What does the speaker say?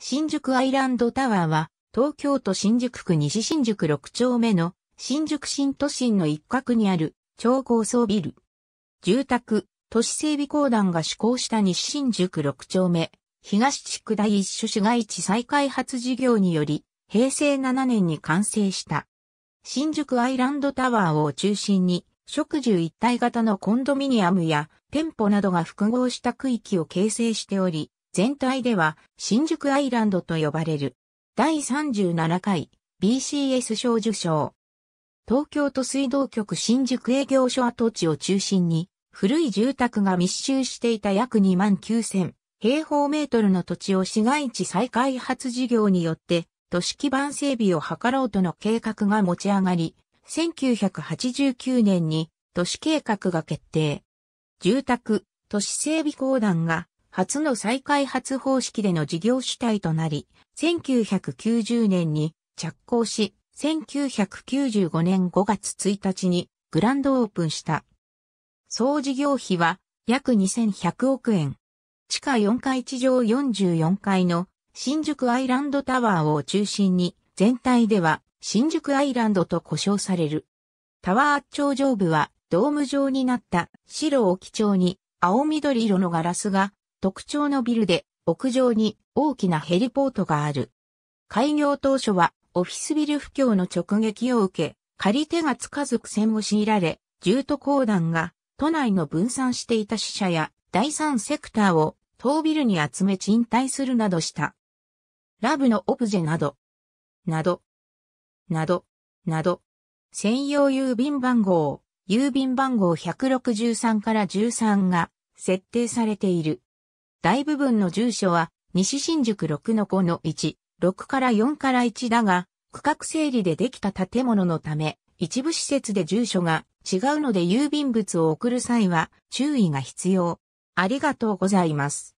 新宿アイランドタワーは、東京都新宿区西新宿6丁目の新宿新都心の一角にある超高層ビル。住宅、都市整備公団が施行した西新宿6丁目、東地区第一種市街地再開発事業により、平成7年に完成した。新宿アイランドタワーを中心に、食住一体型のコンドミニアムや店舗などが複合した区域を形成しており、全体では新宿アイランドと呼ばれる。第37回 BCS 賞受賞。東京都水道局新宿営業所跡地を中心に、古い住宅が密集していた約2万9000平方メートルの土地を市街地再開発事業によって、都市基盤整備を図ろうとの計画が持ち上がり、1989年に都市計画が決定。住宅、都市整備公団が初の再開発方式での事業主体となり、1990年に着工し、1995年5月1日にグランドオープンした。総事業費は約2100億円。地下4階地上44階の新宿アイランドタワーを中心に全体では新宿アイランドと呼称される。タワー頂上部はドーム状になった白を基調に青緑色のガラスが特徴のビルで、屋上に大きなヘリポートがある。開業当初はオフィスビル不況の直撃を受け、借り手がつかず苦戦を強いられ、住都公団が都内の分散していた死者や第三セクターを当ビルに集め賃貸するなどした。ラブのオブジェなど、など、など、など、専用郵便番号、郵便番号163から13が設定されている。大部分の住所は、西新宿6の5の1、6から4から1だが、区画整理でできた建物のため、一部施設で住所が違うので郵便物を送る際は注意が必要。ありがとうございます。